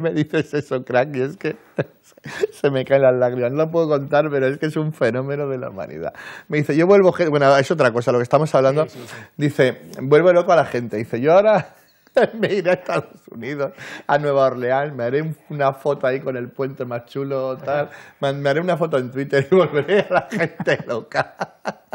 me dices eso, crack? Y es que se me caen las lágrimas. No lo puedo contar, pero es que es un fenómeno de la humanidad. Me dice, yo vuelvo... Bueno, es otra cosa, lo que estamos hablando. Dice, vuelvo loco a la gente. Dice, yo ahora me iré a Estados Unidos, a Nueva Orleans, me haré una foto ahí con el puente más chulo, tal. Me, haré una foto en Twitter y volveré a la gente loca.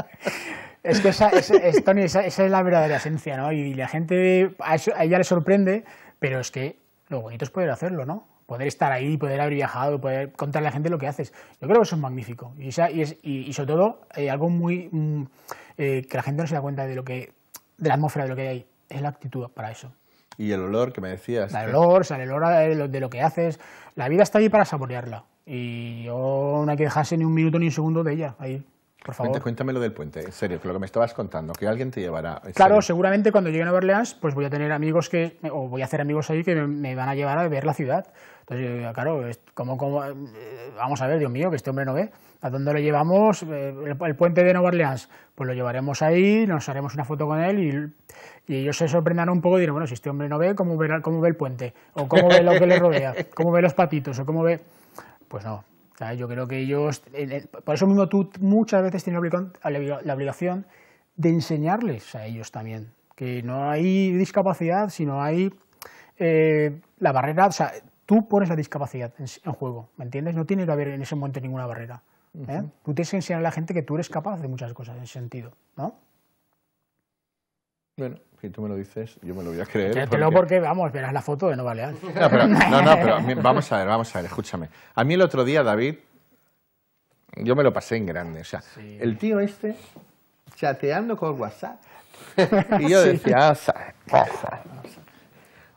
Es que esa, es, es la verdadera esencia, ¿no? Y la gente, a ella le sorprende, pero es que lo bonito es poder hacerlo, ¿no? Poder estar ahí, poder haber viajado, poder contarle a la gente lo que haces. Yo creo que eso es magnífico. Y, sobre todo, eh, algo muy. Mm, eh, que la gente no se da cuenta de lo que. de la atmósfera, de lo que hay ahí. Es la actitud para eso. Y el olor que me decías. El olor, o el olor de lo, que haces. La vida está ahí para saborearla. Y yo no hay que dejarse ni un minuto ni un segundo de ella ahí. Cuéntame lo del puente, en serio, lo que me estabas contando, que alguien te llevará. Claro, seguramente cuando llegue a Nueva Orleans, pues voy a tener amigos que, o voy a hacer amigos ahí que me van a llevar a ver la ciudad. Entonces, claro, como, claro, eh, vamos a ver, Dios mío, que este hombre no ve. ¿A dónde lo llevamos? Eh, el, puente de Nueva Orleans. Pues lo llevaremos ahí, nos haremos una foto con él y, ellos se sorprenderán un poco y dirán, bueno, si este hombre no ve, ¿cómo ve, cómo ve el puente? ¿O cómo ve lo que le rodea? ¿Cómo ve los patitos? ¿O cómo ve...? Pues no, yo creo que ellos, por eso mismo tú muchas veces tienes la obligación de enseñarles a ellos también, que no hay discapacidad, sino hay eh, la barrera, o sea, tú pones la discapacidad en, juego, ¿me entiendes? No tiene que haber en ese momento ninguna barrera. ¿eh? Tú tienes que enseñar a la gente que tú eres capaz de muchas cosas en ese sentido, ¿no? Bueno, si tú me lo dices, yo me lo voy a creer. No, porque... vamos, verás la foto de No, pero, no, no, pero vamos a ver, vamos a ver, escúchame. A mí el otro día, David, yo me lo pasé en grande. O sea, el tío este chateando con WhatsApp. y yo decía, ah, ah,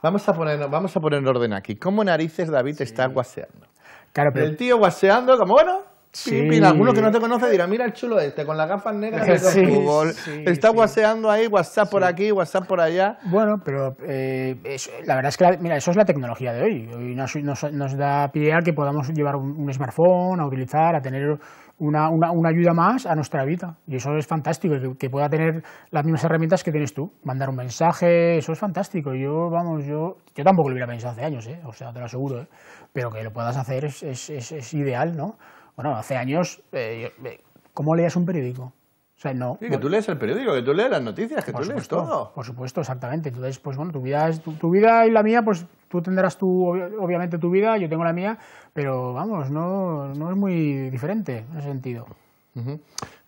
vamos a poner, vamos a poner orden aquí. ¿Cómo narices David está guaseando? Claro, El tío guaseando como, bueno, Sí. mira, alguno que no te conoce dirá, mira el chulo este, con las gafas negras de google, Está guaseando ahí, WhatsApp por aquí, WhatsApp por allá. Bueno, pero eh, la verdad es que, mira, eso es la tecnología de hoy. Hoy nos, da pie que podamos llevar un, smartphone, a utilizar, a tener una, una, ayuda más a nuestra vida. Y eso es fantástico, que, pueda tener las mismas herramientas que tienes tú. Mandar un mensaje, eso es fantástico. Yo, vamos, yo, yo tampoco lo hubiera pensado hace años, ¿eh? o sea, te lo aseguro, ¿eh? pero que lo puedas hacer es, es, es ideal, ¿no? Bueno, hace años, eh, ¿cómo leías un periódico? O sea, no. que tú lees el periódico, que tú lees las noticias, que tú lees todo. Por supuesto, exactamente. Entonces, pues bueno, tu vida, es, tu, vida y la mía, pues tú tendrás tu, obviamente tu vida, yo tengo la mía, pero vamos, no, no es muy diferente en ese sentido.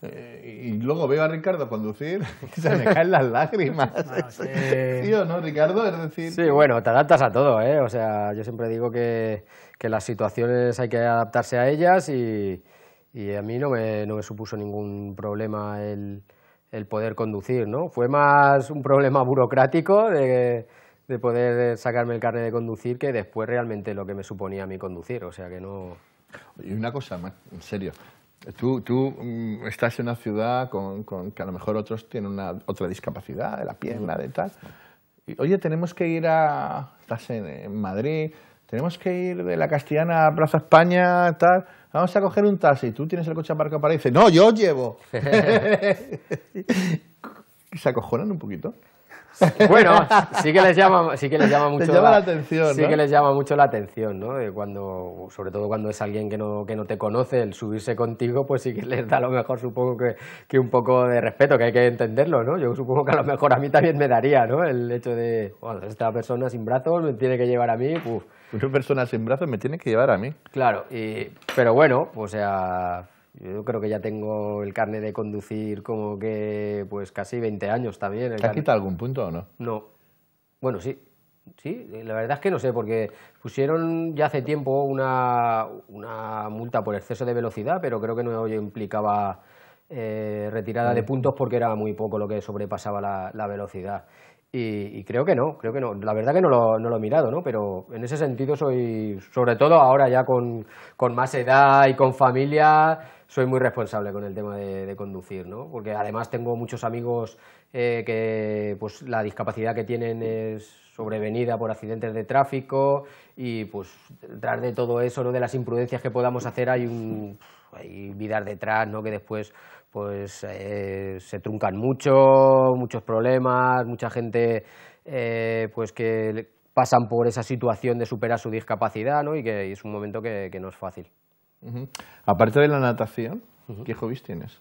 Eh, y luego veo a Ricardo conducir se me caen las lágrimas. sí. no, Ricardo? Sí, bueno, te adaptas a todo, ¿eh? O sea, yo siempre digo que, las situaciones hay que adaptarse a ellas y, a mí no me, supuso ningún problema el, poder conducir, ¿no? Fue más un problema burocrático de, de poder sacarme el carnet de conducir que después realmente lo que me suponía a mí conducir, o sea que no... Y una cosa más, en serio, Tú, tú mm, estás en una ciudad con, que a lo mejor otros tienen una, otra discapacidad de la pierna, de tal. Y, oye, tenemos que ir a... Estás en, Madrid, tenemos que ir de la Castellana a Plaza España, tal. Vamos a coger un taxi. Tú tienes el coche aparcado para y no, yo llevo. Se acojonan un poquito. Bueno, sí que les llama, que les llama mucho la, atención. Sí que les llama mucho la atención, ¿no? cuando, sobre todo cuando es alguien que no, que no te conoce, el subirse contigo, pues sí que les da a lo mejor, supongo que, un poco de respeto, que hay que entenderlo, ¿no? Yo supongo que a lo mejor a mí también me daría, ¿no? El hecho de, bueno, esta persona sin brazos me tiene que llevar a mí, Una persona sin brazos me tiene que llevar a mí. Claro, y, pero bueno, o sea, yo creo que ya tengo el carnet de conducir como que pues casi 20 años también. ¿Te ha quitado algún punto o no? No. Bueno, sí. Sí, la verdad es que no sé, porque pusieron ya hace tiempo una, una multa por exceso de velocidad, pero creo que no implicaba eh, retirada de mm. puntos porque era muy poco lo que sobrepasaba la velocidad. Y, creo que no, creo que no. La verdad que no lo, he mirado, ¿no? Pero en ese sentido soy, sobre todo ahora ya con, más edad y con familia, soy muy responsable con el tema de, conducir, ¿no? Porque además tengo muchos amigos eh, que pues la discapacidad que tienen es sobrevenida por accidentes de tráfico y pues detrás de todo eso, ¿no? De las imprudencias que podamos hacer hay un hay vidas detrás, ¿no? Que después pues eh, se truncan mucho, muchos problemas, mucha gente eh, pues que pasan por esa situación de superar su discapacidad, ¿no? Y que es un momento que, no es fácil. Aparte de la natación, ¿qué hobbies tienes?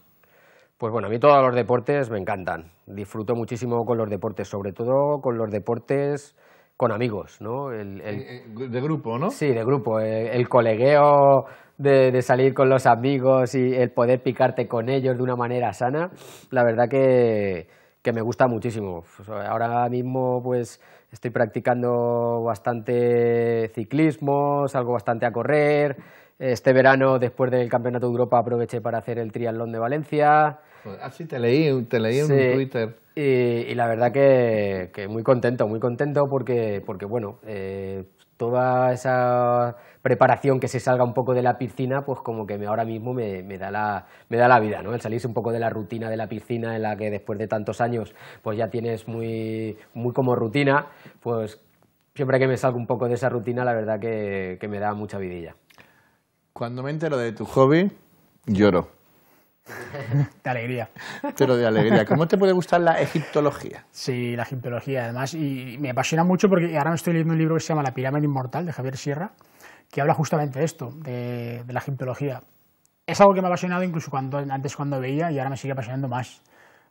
Pues bueno, a mí todos los deportes me encantan. Disfruto muchísimo con los deportes, sobre todo con los deportes con amigos, ¿no? El, eh, De grupo, ¿no? Sí, de grupo. El, el colegueo de, salir con los amigos y el poder picarte con ellos de una manera sana, la verdad que, me gusta muchísimo. Ahora mismo pues estoy practicando bastante ciclismo, salgo bastante a correr. Este verano, después del Campeonato de Europa, aproveché para hacer el triatlón de Valencia. Así ah, te te leí en Twitter. Y, la verdad que, muy contento, muy contento porque, porque bueno, eh, toda esa preparación que se salga un poco de la piscina, pues como que ahora mismo me, da la, me da la vida, ¿no? El salirse un poco de la rutina de la piscina en la que después de tantos años pues ya tienes muy, como rutina, pues siempre que me salgo un poco de esa rutina, la verdad que, que me da mucha vidilla. Cuando me entero de tu hobby, lloro. de alegría. Pero de alegría. ¿Cómo te puede gustar la egiptología? Sí, la egiptología, además, y me apasiona mucho porque ahora me estoy leyendo un libro que se llama La pirámide inmortal de Javier Sierra, que habla justamente de esto, de, la egiptología. Es algo que me ha apasionado incluso cuando, antes cuando veía y ahora me sigue apasionando más,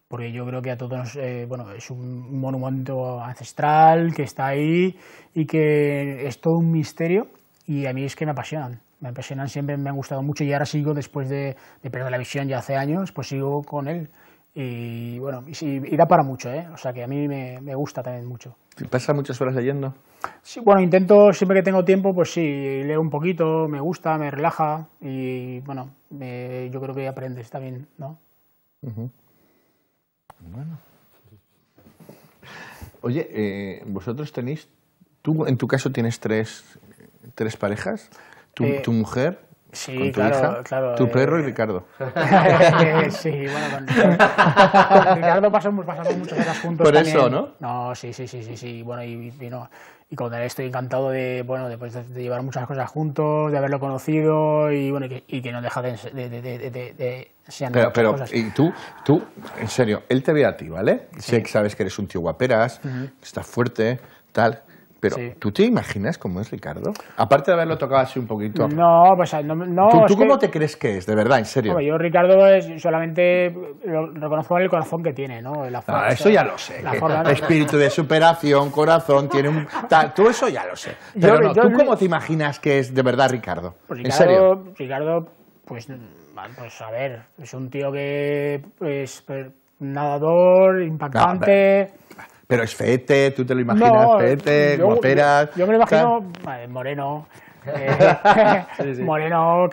porque yo creo que a todos, eh, bueno, es un monumento ancestral que está ahí y que es todo un misterio y a mí es que me apasionan me impresionan siempre, me han gustado mucho y ahora sigo después de, perder la visión ya hace años, pues sigo con él. Y bueno, y, da para mucho, ¿eh? o sea que a mí me, gusta también mucho. ¿Pasa muchas horas leyendo? Sí, bueno, intento siempre que tengo tiempo, pues sí, leo un poquito, me gusta, me relaja y bueno, yo creo que aprendes también, ¿no? Bueno. Oye, eh, vosotros tenéis, tú en tu caso tienes tres, tres parejas. Eh, ¿Tu, mujer? Sí, tu claro, hija, claro, Tu eh, perro y eh, Ricardo. sí, bueno, con, Ricardo pasamos, pasamos, muchas cosas juntos. Por eso, ¿no? No, sí, sí, sí, sí, sí. Bueno, y, no. Y con él estoy encantado de, bueno, de, pues, de, llevar muchas cosas juntos, de haberlo conocido y, bueno, y que, y que no deja de, de, de pero, pero y tú, tú, en serio, él te ve a ti, ¿vale? Sé que sabes que eres un tío guaperas, que estás fuerte, tal. Pero, ¿tú te imaginas cómo es Ricardo? Aparte de haberlo tocado así un poquito. No, pues no. no ¿Tú, cómo te crees que es, de verdad, en serio? yo, Ricardo, es, solamente lo reconozco el corazón que tiene, ¿no? Ah, eso ya lo sé. Espíritu de superación, corazón, tiene un. tú eso ya lo sé. Pero ¿tú cómo te imaginas que es de verdad Ricardo? Pues, en serio. Ricardo, pues, pues a ver, es un tío que es pues, nadador, impactante. Ah, pero es feete, tú te lo imaginas, fete, yo, guaperas. Yo, me lo imagino moreno. Moreno,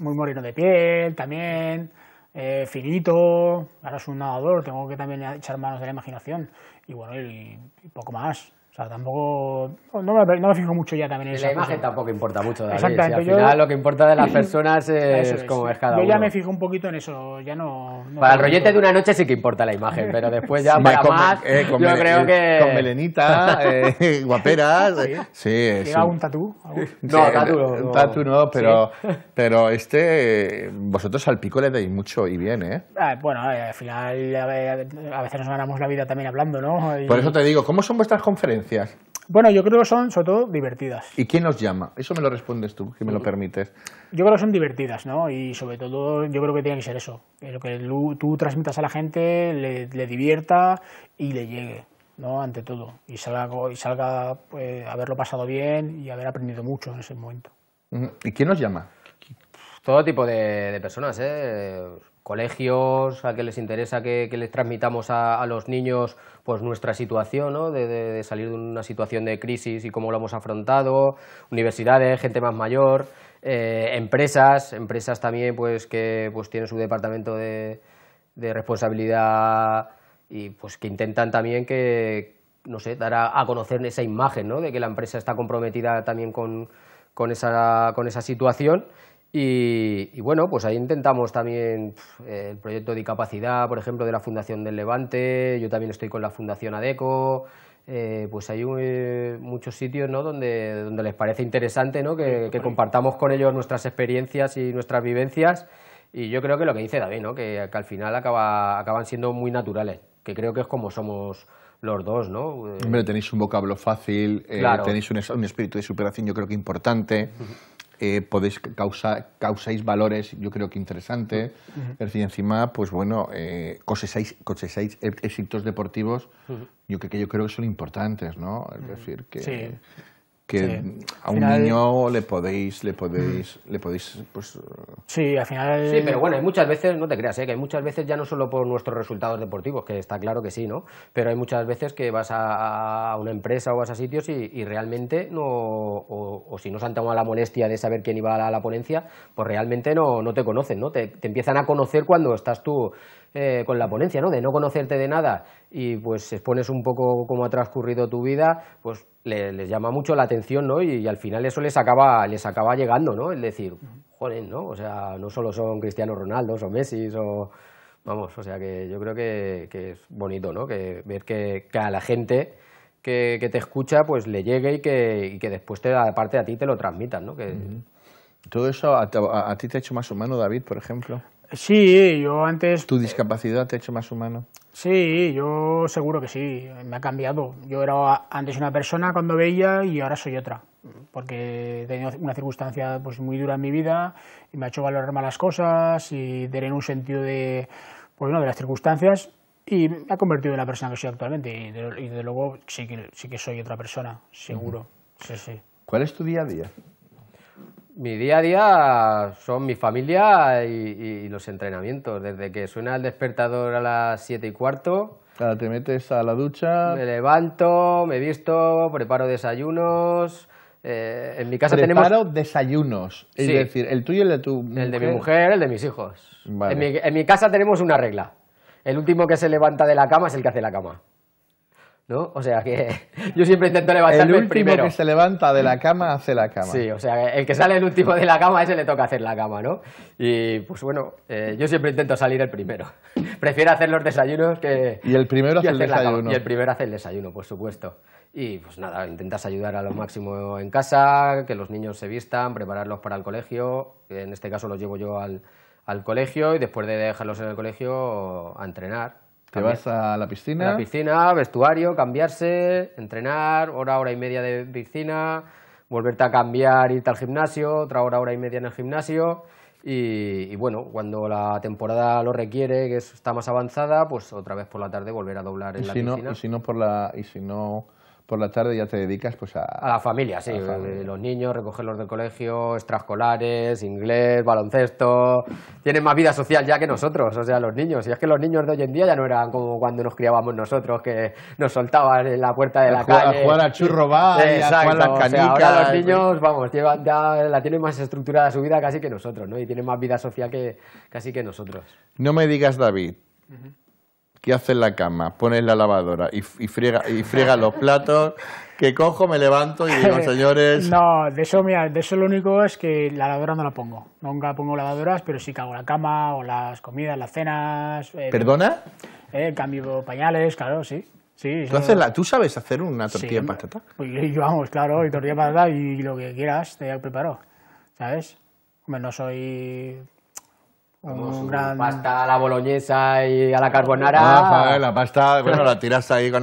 muy moreno de piel también, eh, finito. Ahora es un nadador, tengo que también echar manos de la imaginación. Y bueno, y poco más sea, tampoco. No me, no me fijo mucho ya también en eso. La imagen tampoco importa mucho, Exactamente. al final lo que importa de las personas es, como es cada uno. Yo ya me fijo un poquito en eso. ya no, Para el rollete de una noche sí que importa la imagen, pero después ya para con, más. Eh, yo creo eh, que. Con melenita, eh, guaperas. Sí, Sí, es. un tatú? No, tatú no. Un tatú no, pero, pero este. Vosotros al pico le dais mucho y bien, ¿eh? Ah, bueno, al final a veces nos ganamos la vida también hablando, ¿no? Por eso te digo, ¿cómo son vuestras conferencias? Bueno, yo creo que son sobre todo divertidas. ¿Y quién nos llama? Eso me lo respondes tú, si me lo permites. Yo creo que son divertidas, ¿no? Y sobre todo yo creo que tiene que ser eso, que lo que tú transmitas a la gente le, divierta y le llegue, ¿no? Ante todo, y salga, y salga pues, haberlo pasado bien y haber aprendido mucho en ese momento. ¿Y quién nos llama? Todo tipo de, de personas, ¿eh? colegios, a que les interesa que, les transmitamos a, los niños pues nuestra situación, ¿no? de, salir de una situación de crisis y cómo lo hemos afrontado, universidades, gente más mayor, eh, empresas, empresas también pues que pues tienen su departamento de, de responsabilidad y pues que intentan también que, no sé, dar a, a conocer esa imagen, ¿no? De que la empresa está comprometida también con, con, esa, con esa situación y, bueno, pues ahí intentamos también el proyecto de capacidad, por ejemplo, de la Fundación del Levante, yo también estoy con la Fundación ADECO, eh, pues hay muchos sitios donde, donde les parece interesante ¿no? que, compartamos con ellos nuestras experiencias y nuestras vivencias y yo creo que lo que dice David, ¿no? que, al final acaban siendo muy naturales, que creo que es como somos los dos, ¿no? Hombre, tenéis un vocablo fácil, eh, tenéis un, espíritu de superación yo creo que importante eh, podéis causa, causáis valores, yo creo que interesante. encima, pues bueno, eh, éxitos deportivos, yo, que, yo creo que son importantes, ¿no? Es decir, que que a un niño le podéis le podéis mm. le podéis pues sí al final sí pero bueno hay muchas veces no te creas ¿eh? que hay muchas veces ya no solo por nuestros resultados deportivos que está claro que sí no pero hay muchas veces que vas a, una empresa o vas a sitios y, realmente no o, si no se han tomado la molestia de saber quién iba a la, ponencia pues realmente no no te conocen no te, empiezan a conocer cuando estás tú eh, con la ponencia, ¿no? De no conocerte de nada y pues expones un poco cómo ha transcurrido tu vida, pues les, llama mucho la atención, ¿no? Y, al final eso les acaba, les acaba llegando, ¿no? Es decir, joder, ¿no? O sea, no solo son Cristiano Ronaldo o Messi o... Vamos, o sea que yo creo que, es bonito, ¿no? Que ver que, a la gente que, te escucha, pues le llegue y que, después te, parte a ti te lo transmitan, ¿no? Que... Todo eso a, a, ti te ha hecho más humano, David, por ejemplo. Sí, yo antes... ¿Tu discapacidad te ha hecho más humano? Sí, yo seguro que sí, me ha cambiado. Yo era antes una persona cuando veía y ahora soy otra, porque he tenido una circunstancia pues, muy dura en mi vida y me ha hecho valorar malas cosas y tener un sentido de, pues, de las circunstancias y me ha convertido en la persona que soy actualmente y, desde de luego sí que, sí que soy otra persona, seguro. ¿Cuál es tu día a día? Mi día a día son mi familia y, los entrenamientos. Desde que suena el despertador a las 7 y cuarto. Claro, te metes a la ducha. Me levanto, me visto, preparo desayunos. Eh, en mi casa tenemos. desayunos. Es decir, el tuyo y el de tu El de mi mujer, el de mis hijos. en mi casa tenemos una regla. El último que se levanta de la cama es el que hace la cama. ¿no? O sea que yo siempre intento levantarme el, último primero. que se levanta de la cama hace la cama. Sí, o sea, el que sale el último de la cama, a ese le toca hacer la cama, ¿no? Y pues bueno, eh, yo siempre intento salir el primero. Prefiero hacer los desayunos que... Y el primero hace el desayuno. Y el primero hace el desayuno, por supuesto. Y pues nada, intentas ayudar a lo máximo en casa, que los niños se vistan, prepararlos para el colegio. En este caso los llevo yo al, al colegio y después de dejarlos en el colegio a entrenar te vas a la piscina. la piscina, vestuario, cambiarse, entrenar, hora, hora y media de piscina, volverte a cambiar, irte al gimnasio, otra hora, hora y media en el gimnasio. Y, bueno, cuando la temporada lo requiere, que está más avanzada, pues otra vez por la tarde volver a doblar en y si no por la tarde ya te dedicas pues a... A la familia, sí. Eh, los niños, recogerlos del colegio, extraescolares, inglés, baloncesto... Tienen más vida social ya que nosotros, o sea, los niños. Y es que los niños de hoy en día ya no eran como cuando nos criábamos nosotros, que nos soltaban en la puerta de la calle... A jugar a churro va. a jugar las canicas... los pues. niños, vamos, ya, la tienen más estructurada su vida casi que nosotros, ¿no? Y tienen más vida social que casi que nosotros. No me digas, David que haces la cama, pones la lavadora y, y, friega, y friega los platos, que cojo, me levanto y digo, señores... No, de eso, mira, de eso lo único es que la lavadora no la pongo. Nunca pongo lavadoras, pero sí cago la cama o las comidas, las cenas... Eh, ¿Perdona? Eh, cambio pañales, claro, sí. Sí, ¿Tú, ¿Tú, sabes hacer una tortilla de patata? Pues vamos, claro, y tortilla de patata y lo que quieras, te preparo, ¿sabes? no soy una pasta a la boloñesa y a la carbonara. Ah, la pasta, bueno, la tiras ahí con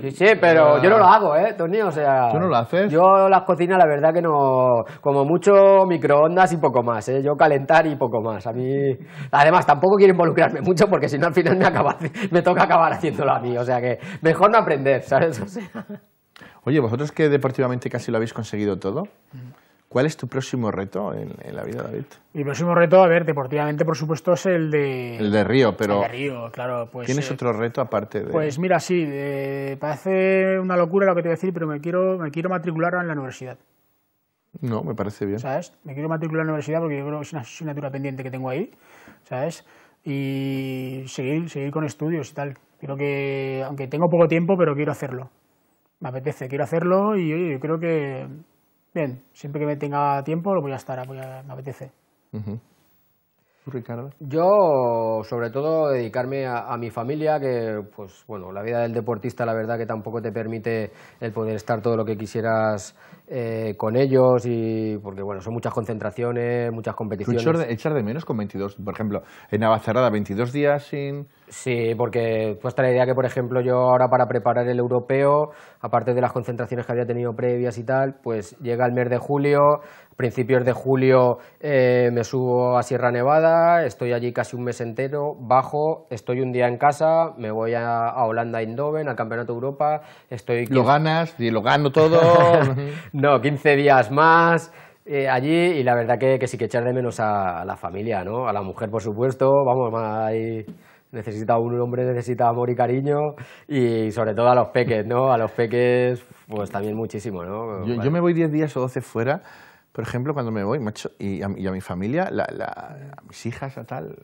Sí, sí, pero yo no lo hago, ¿eh, Tony? O sea... ¿Tú no lo haces? Yo las cocinas, la verdad que no... Como mucho microondas y poco más, ¿eh? Yo calentar y poco más. A mí... Además, tampoco quiero involucrarme mucho porque si no al final me, acaba... me toca acabar haciéndolo a mí. O sea que mejor no aprender, ¿sabes? Oye, vosotros que deportivamente casi lo habéis conseguido todo... ¿Cuál es tu próximo reto en, la vida, David? Mi próximo reto, a ver, deportivamente, por supuesto, es el de... El de Río, pero... Río, claro. Pues, ¿Tienes eh, otro reto aparte de...? Pues mira, sí, parece una locura lo que te voy a decir, pero me quiero, me quiero matricular en la universidad. No, me parece bien. ¿Sabes? Me quiero matricular en la universidad porque yo creo que es una asignatura pendiente que tengo ahí, ¿sabes? Y seguir, seguir con estudios y tal. Creo que, aunque tengo poco tiempo, pero quiero hacerlo. Me apetece, quiero hacerlo y yo creo que Bien, siempre que me tenga tiempo lo voy a estar, me apetece. Ricardo? Yo, sobre todo, dedicarme a, a, mi familia, que, pues bueno, la vida del deportista, la verdad, que tampoco te permite el poder estar todo lo que quisieras eh, con ellos y porque bueno, son muchas concentraciones, muchas competiciones. Echar de, menos con 22, por ejemplo, en Navacerrada 22 días sin... Sí, porque pues la idea que, por ejemplo, yo ahora para preparar el europeo, aparte de las concentraciones que había tenido previas y tal, pues llega el mes de julio, principios de julio eh, me subo a Sierra Nevada, estoy allí casi un mes entero, bajo, estoy un día en casa, me voy a, Holanda, Indoven Eindhoven, al Campeonato de Europa, estoy... Lo ganas, y lo gano todo. No, 15 días más eh, allí y la verdad que, que, sí que echar de menos a, la familia, ¿no? A la mujer, por supuesto, vamos, ahí necesita un hombre necesita amor y cariño y sobre todo a los peques, ¿no? A los peques pues también muchísimo, ¿no? Yo, me voy 10 días o 12 fuera, por ejemplo, cuando me voy, macho, y a, mi familia, a mis hijas, a tal,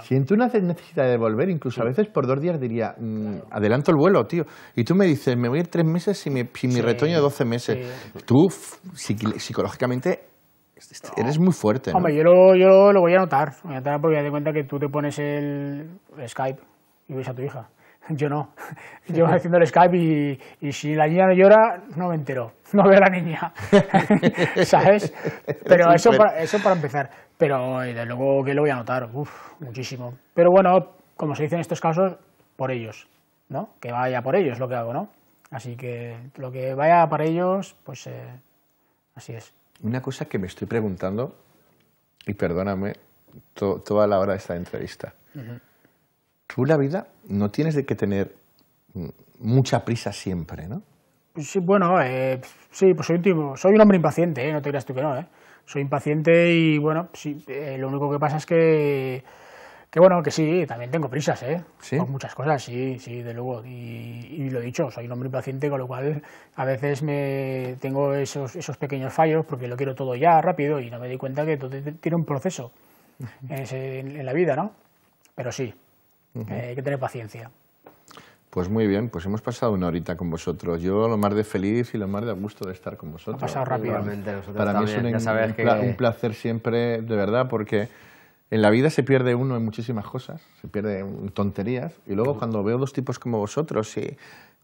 si Siento una necesidad de volver, incluso a veces por dos días diría, mm, adelanto el vuelo, tío. Y tú me dices, me voy a ir tres meses y mi retoño de 12 meses. Tú, psicológicamente, eres muy fuerte. ¿no? Hombre, yo lo, voy a notar. Voy a notar porque ya te cuenta que tú te pones el Skype y ves a tu hija. Yo no. Yo voy haciendo el Skype y, si la niña no llora, no me entero. No veo a la niña. ¿Sabes? Pero eso para, eso para empezar pero desde luego que lo voy a notar, uff, muchísimo. Pero bueno, como se dice en estos casos, por ellos, ¿no? Que vaya por ellos lo que hago, ¿no? Así que lo que vaya para ellos, pues eh, así es. Una cosa que me estoy preguntando, y perdóname, toda la hora de esta entrevista. Tú en Tú la vida no tienes de que tener mucha prisa siempre, ¿no? Sí, bueno, eh, sí, pues soy un, soy un hombre impaciente, ¿eh? no te creas tú que no, ¿eh? soy impaciente y bueno, eh, lo único que pasa es que, bueno, que sí, también tengo prisas, ¿eh? ¿Sí? muchas cosas, sí, sí, de luego. Y, y, lo dicho, soy un hombre impaciente, con lo cual a veces me tengo esos, esos pequeños fallos porque lo quiero todo ya, rápido, y no me doy cuenta que todo tiene un proceso en, la vida, ¿no? Pero sí, eh, hay que tener paciencia. Pues muy bien, pues hemos pasado una horita con vosotros. Yo lo más de feliz y lo más de gusto de estar con vosotros. Ha pasado rápidamente. Nosotros Para mí es un, placer siempre, de verdad, porque en la vida se pierde uno en muchísimas cosas, se pierde en tonterías. Y luego cuando veo dos tipos como vosotros y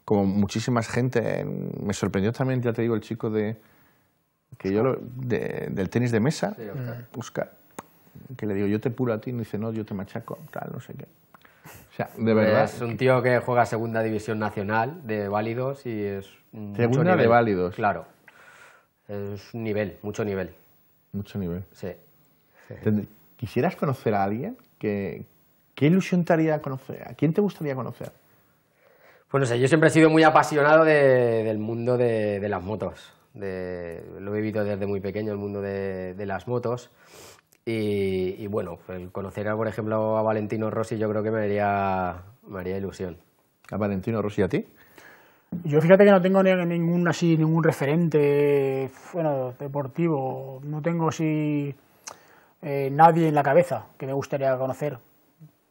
como muchísima gente, me sorprendió también, ya te digo, el chico de que yo del tenis de mesa, busca que le digo, yo te puro a ti, y dice, no, yo te machaco, tal, no sé qué. Es un tío que juega Segunda División Nacional de válidos y es. Segunda de válidos. Claro. Es un nivel, mucho nivel. Mucho nivel. Sí. ¿Quisieras conocer a alguien? ¿Qué, qué ilusión te haría conocer? ¿A quién te gustaría conocer? Pues no sé, yo siempre he sido muy apasionado del mundo de, las motos. lo he vivido desde muy pequeño, el mundo de las motos. Y, bueno, el conocer, por ejemplo, a Valentino Rossi yo creo que me haría, ilusión. ¿A Valentino Rossi a ti? Yo fíjate que no tengo ni, ningún así ningún referente bueno, deportivo, no tengo así eh, nadie en la cabeza que me gustaría conocer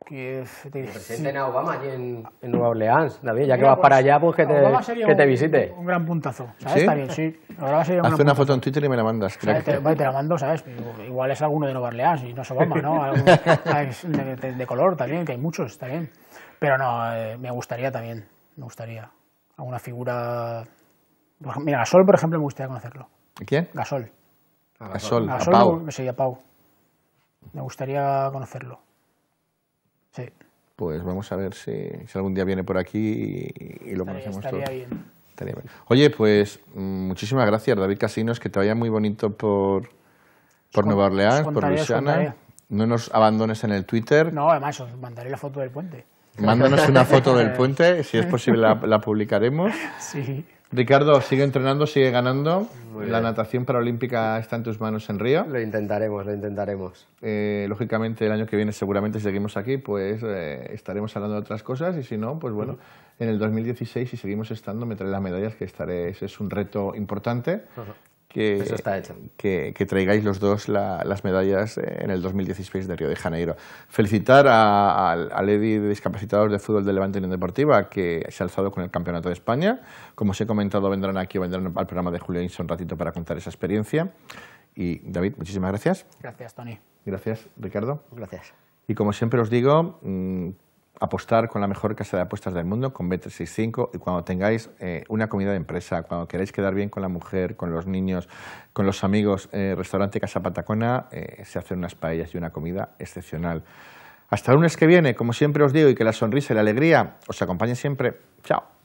que te presenten a Obama allí en, Nueva Orleans, ya que vas para pues, allá, pues que te, que te visite. Un, gran puntazo, ¿sabes? Haz una, foto en Twitter y me la mandas. Te, te, la mando, ¿sabes? Igual es alguno de Nueva Orleans y no es Obama, ¿no? de, color también, que hay muchos, está bien. Pero no, eh, me gustaría también, me gustaría. Alguna figura... Mira, Gasol, por ejemplo, me gustaría conocerlo. ¿Quién? Gasol. A Gasol, Gasol, a Me, sería a Pau. Me gustaría conocerlo. Pues vamos a ver si, algún día viene por aquí y, lo conocemos todo. Oye, pues mm, muchísimas gracias, David Casinos, que te vaya muy bonito por, por Nueva Orleans, por Luisiana. No nos abandones en el Twitter. No, además os mandaré la foto del puente. Mándanos una foto del puente, si es posible la publicaremos. Sí. Ricardo, sigue entrenando, sigue ganando. la natación paralímpica está en tus manos en Río. Lo intentaremos, lo intentaremos. Eh, lógicamente, el año que viene seguramente seguimos aquí, pues eh, estaremos hablando de otras cosas y si no, pues bueno, en el 2016 si seguimos estando me las medallas que estaré, ese es un reto importante que, traigáis los dos las medallas en el 2016 de Río de Janeiro. Felicitar a, a, al de Discapacitados de Fútbol de Levante Unión Deportiva, que se ha alzado con el Campeonato de España. Como os he comentado, vendrán aquí o vendrán al programa de Julio Inso un ratito para contar esa experiencia. Y David, muchísimas gracias. Gracias, Tony. Gracias, Ricardo. Gracias. Y como siempre os digo, mm, apostar con la mejor casa de apuestas del mundo, con bet 365 y cuando tengáis eh, una comida de empresa, cuando queráis quedar bien con la mujer, con los niños, con los amigos, eh, restaurante Casa Patacona, eh, se hacen unas paellas y una comida excepcional. Hasta el lunes que viene, como siempre os digo, y que la sonrisa y la alegría os acompañen siempre. Chao.